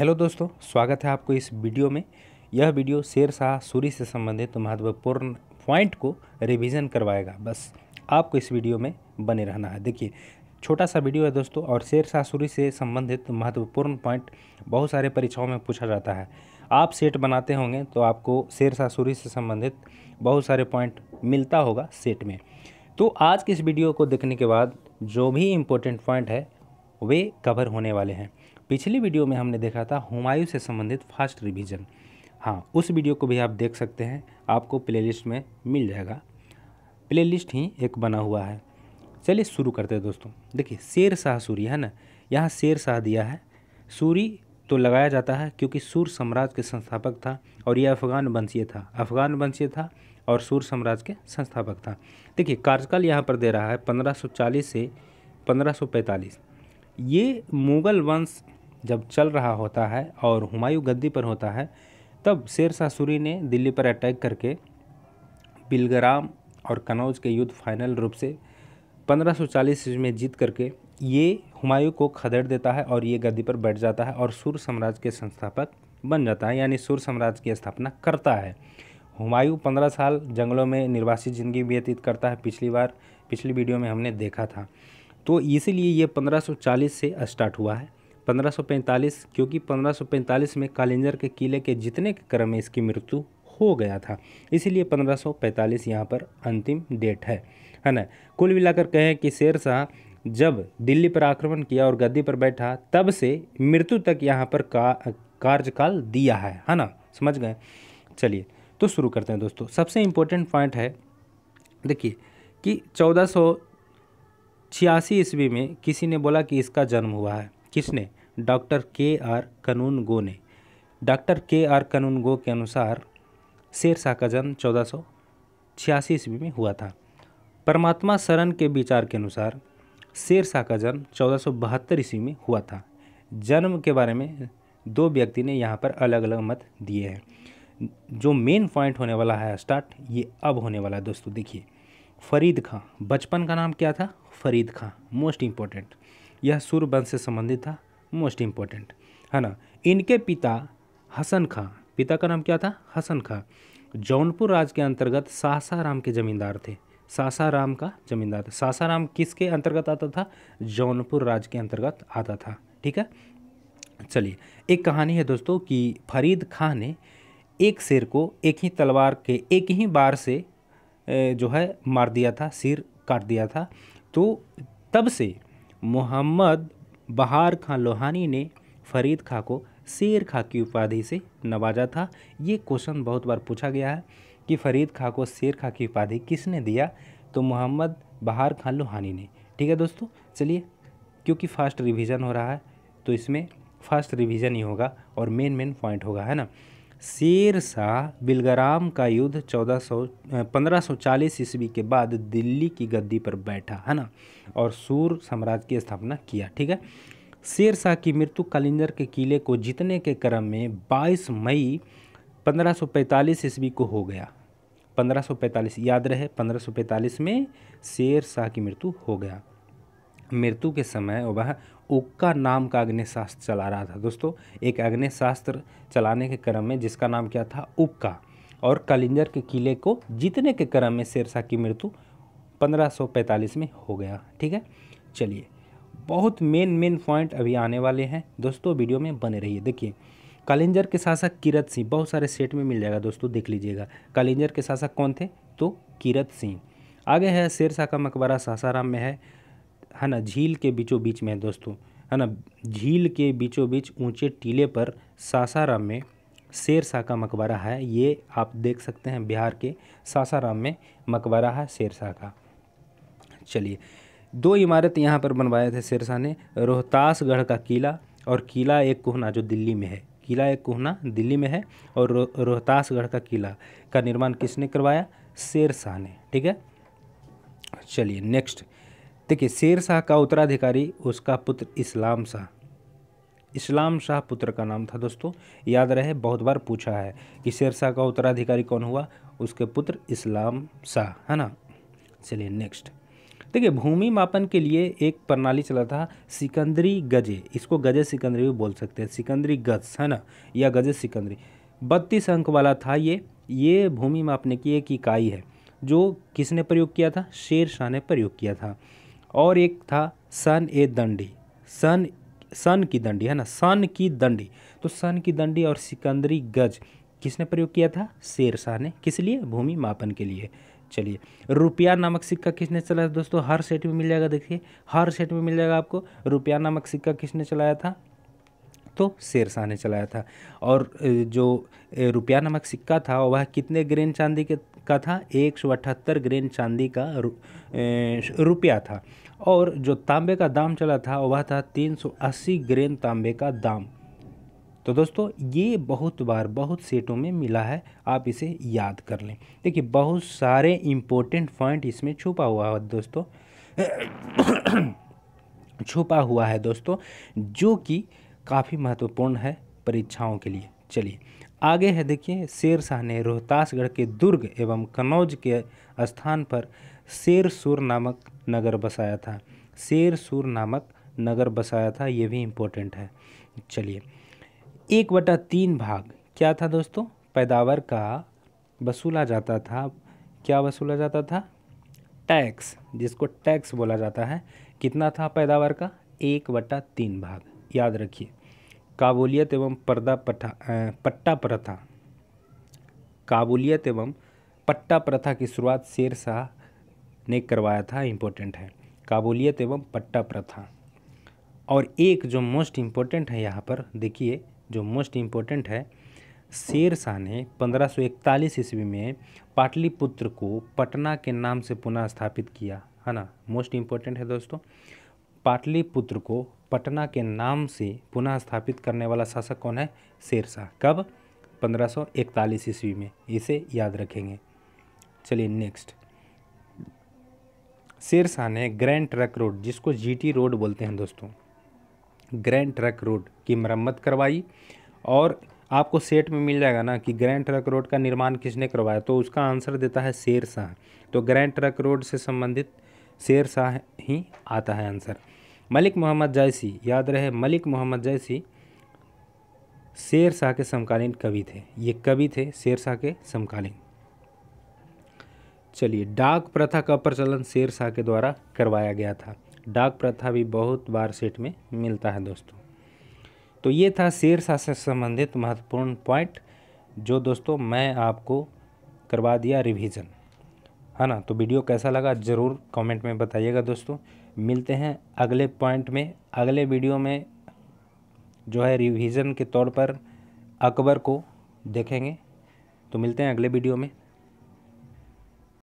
hello दोस्तों स्वागत है आपको इस वीडियो में यह वीडियो शेर शाह सूरी से संबंधित महत्वपूर्ण पॉइंट को रिवीजन करवाएगा बस आपको इस वीडियो में बने रहना है देखिए छोटा सा वीडियो है दोस्तों और शेर शाह सूरी से संबंधित महत्वपूर्ण पॉइंट बहुत सारे परीक्षाओं में पूछा जाता है आप सेट बनाते होंगे तो आपको शेर शाह सूरी से संबंधित बहुत सारे पॉइंट मिलता होगा सेट में तो आज की इस वीडियो को देखने के बाद जो भी इम्पोर्टेंट पॉइंट है वे कवर होने वाले हैं पिछली वीडियो में हमने देखा था हुमायूं से संबंधित फास्ट रिवीजन हाँ उस वीडियो को भी आप देख सकते हैं आपको प्लेलिस्ट में मिल जाएगा प्लेलिस्ट ही एक बना हुआ है चलिए शुरू करते हैं दोस्तों देखिए शेर शाह सूरी है ना यहाँ शेर शाह दिया है सूरी तो लगाया जाता है क्योंकि सूर साम्राज्य के संस्थापक था और यह अफगान वंशीय था अफगान वंशीय था और सूर साम्राज्य के संस्थापक था देखिए कार्यकाल यहाँ पर दे रहा है 1540 से 1545 ये मुग़ल वंश जब चल रहा होता है और हुमायूं गद्दी पर होता है तब शाह सूरी ने दिल्ली पर अटैक करके बिलगराम और कनौज के युद्ध फाइनल रूप से 1540 सौ में जीत करके ये हुमायूं को खदेड़ देता है और ये गद्दी पर बैठ जाता है और सूर्य साम्राज्य के संस्थापक बन जाता है यानी सूर साम्राज्य की स्थापना करता है हुमायूं पंद्रह साल जंगलों में निर्वासित जिंदगी व्यतीत करता है पिछली बार पिछली वीडियो में हमने देखा था तो इसीलिए ये 1540 से स्टार्ट हुआ है 1545 क्योंकि 1545 में कालिंजर के किले के जितने के क्रम में इसकी मृत्यु हो गया था इसीलिए 1545 यहाँ पर अंतिम डेट है है ना कुल मिलाकर कहें कि शेर शाह जब दिल्ली पर आक्रमण किया और गद्दी पर बैठा तब से मृत्यु तक यहाँ पर का कार्यकाल दिया है है ना समझ गए चलिए तो शुरू करते हैं दोस्तों सबसे इम्पोर्टेंट पॉइंट है देखिए कि चौदह सौ छियासी ईस्वी में किसी ने बोला कि इसका जन्म हुआ है किसने डॉक्टर के आर गो ने डॉक्टर के आर गो के अनुसार शेर शाह का जन्म चौदह सौ छियासी ईस्वी में हुआ था परमात्मा शरण के विचार के अनुसार शेर शाह का जन्म चौदह सौ बहत्तर ईस्वी में हुआ था जन्म के बारे में दो व्यक्ति ने यहाँ पर अलग अलग मत दिए हैं जो मेन पॉइंट होने वाला है स्टार्ट ये अब होने वाला है दोस्तों देखिए फरीद खां बचपन का नाम क्या था फरीद खां मोस्ट इम्पोर्टेंट यह सूर वंश से संबंधित था मोस्ट इम्पोर्टेंट है ना इनके पिता हसन खां पिता का नाम क्या था हसन खां जौनपुर राज के अंतर्गत सासाराम के जमींदार थे सासाराम का जमींदार था सासाराम किसके अंतर्गत आता था जौनपुर राज के अंतर्गत आता था ठीक है चलिए एक कहानी है दोस्तों कि फरीद खां ने एक शेर को एक ही तलवार के एक ही बार से जो है मार दिया था सिर काट दिया था तो तब से मोहम्मद बहार खां लोहानी ने फरीद खां को शेर खां की उपाधि से नवाजा था ये क्वेश्चन बहुत बार पूछा गया है कि फरीद खां को शेर खां की उपाधि किसने दिया तो मोहम्मद बहार खां लोहानी ने ठीक है दोस्तों चलिए क्योंकि फ़ास्ट रिविज़न हो रहा है तो इसमें फ़ास्ट रिविज़न ही होगा और मेन मेन पॉइंट होगा है ना शेर शाह बिलगराम का युद्ध चौदह सौ पंद्रह सौ चालीस ईस्वी के बाद दिल्ली की गद्दी पर बैठा है ना और सूर साम्राज्य की स्थापना किया ठीक है शेर शाह की मृत्यु कालिंदर के किले को जीतने के क्रम में 22 मई 1545 ईस्वी को हो गया 1545 याद रहे 1545 में शेर शाह की मृत्यु हो गया मृत्यु के समय वह उक्का नाम का अग्निशास्त्र चला रहा था दोस्तों एक अग्निशास्त्र चलाने के क्रम में जिसका नाम क्या था उक्का और कलिंजर के किले को जीतने के क्रम में शेरशाह की मृत्यु 1545 में हो गया ठीक है चलिए बहुत मेन मेन पॉइंट अभी आने वाले हैं दोस्तों वीडियो में बने रहिए देखिए कालिंजर के शासक किरत सिंह बहुत सारे सेट में मिल जाएगा दोस्तों देख लीजिएगा कालिंजर के शासक कौन थे तो किरत सिंह आगे है शेरशाह का मकबरा सासाराम में है है ना झील के बीचों बीच में है दोस्तों है ना झील के बीचों बीच ऊंचे टीले पर सासाराम में शेर शाह का मकबरा है ये आप देख सकते हैं बिहार के सासाराम में मकबरा है शेर शाह का चलिए दो इमारत यहाँ पर बनवाए थे शेरशाह ने रोहतासगढ़ का किला और किला एक कोहना जो दिल्ली में है किला एक कोहना दिल्ली में है और रोहतासगढ़ का किला का निर्माण किसने करवाया शेरशाह ने ठीक है चलिए नेक्स्ट देखिए शेर शाह का उत्तराधिकारी उसका पुत्र इस्लाम शाह इस्लाम शाह पुत्र का नाम था दोस्तों याद रहे बहुत बार पूछा है कि शेर शाह का उत्तराधिकारी कौन हुआ उसके पुत्र इस्लाम शाह है ना चलिए नेक्स्ट देखिए भूमि मापन के लिए एक प्रणाली चला था सिकंदरी गजे इसको गजे सिकंदरी भी बोल सकते हैं सिकंदरी गज है ना या गजे सिकंदरी बत्तीस अंक वाला था ये ये भूमि मापने की एक इकाई है जो किसने प्रयोग किया था शेर शाह ने प्रयोग किया था और एक था सन ए दंडी सन सन की दंडी है ना सन की दंडी तो सन की दंडी और सिकंदरी गज किसने प्रयोग किया था शेर शाह ने किस लिए भूमि मापन के लिए चलिए रुपया नामक सिक्का किसने चलाया दोस्तों हर सेट में मिल जाएगा देखिए हर सेट में मिल जाएगा आपको रुपया नामक सिक्का किसने चलाया था तो शेरशाह ने चलाया था और जो रुपया नमक सिक्का था वह कितने ग्रेन चांदी के का था एक सौ अठहत्तर ग्रेन चांदी का रु, रुपया था और जो तांबे का दाम चला था वह था तीन सौ अस्सी ग्रेन तांबे का दाम तो दोस्तों ये बहुत बार बहुत सेटों में मिला है आप इसे याद कर लें देखिए बहुत सारे इम्पोर्टेंट पॉइंट इसमें छुपा हुआ है दोस्तों छुपा हुआ है दोस्तों जो कि काफ़ी महत्वपूर्ण है परीक्षाओं के लिए चलिए आगे है देखिए शेर शाह ने रोहतासगढ़ के दुर्ग एवं कनौज के स्थान पर शेर सुर नामक नगर बसाया था शेर सुर नामक नगर बसाया था ये भी इम्पोर्टेंट है चलिए एक बटा तीन भाग क्या था दोस्तों पैदावार का वसूला जाता था क्या वसूला जाता था टैक्स जिसको टैक्स बोला जाता है कितना था पैदावार का एक बटा तीन भाग याद रखिए काबुलियत एवं पर्दा पठा पट्टा प्रथा काबुलियत एवं पट्टा प्रथा की शुरुआत शेर शाह ने करवाया था इम्पोर्टेंट है काबुलियत एवं पट्टा प्रथा और एक जो मोस्ट इम्पोर्टेंट है यहाँ पर देखिए जो मोस्ट इम्पोर्टेंट है शेर शाह ने 1541 ईस्वी में पाटलिपुत्र को पटना के नाम से पुनः स्थापित किया है ना मोस्ट इम्पोर्टेंट है दोस्तों पाटलिपुत्र को पटना के नाम से पुनः स्थापित करने वाला शासक कौन है शेरशाह कब 1541 ईस्वी में इसे याद रखेंगे चलिए नेक्स्ट शेरशाह ने ग्रैंड ट्रक रोड जिसको जीटी रोड बोलते हैं दोस्तों ग्रैंड ट्रक रोड की मरम्मत करवाई और आपको सेट में मिल जाएगा ना कि ग्रैंड ट्रक रोड का निर्माण किसने करवाया तो उसका आंसर देता है शेरशाह तो ग्रैंड ट्रक रोड से संबंधित शेर शाह ही आता है आंसर मलिक मोहम्मद जैसी याद रहे मलिक मोहम्मद जैसी शेर शाह के समकालीन कवि थे ये कवि थे शेर शाह के समकालीन चलिए डाक प्रथा का प्रचलन शेर शाह के द्वारा करवाया गया था डाक प्रथा भी बहुत बार सेट में मिलता है दोस्तों तो ये था शेर शाह से संबंधित महत्वपूर्ण पॉइंट जो दोस्तों मैं आपको करवा दिया रिवीजन है ना तो वीडियो कैसा लगा ज़रूर कमेंट में बताइएगा दोस्तों मिलते हैं अगले पॉइंट में अगले वीडियो में जो है रिवीजन के तौर पर अकबर को देखेंगे तो मिलते हैं अगले वीडियो में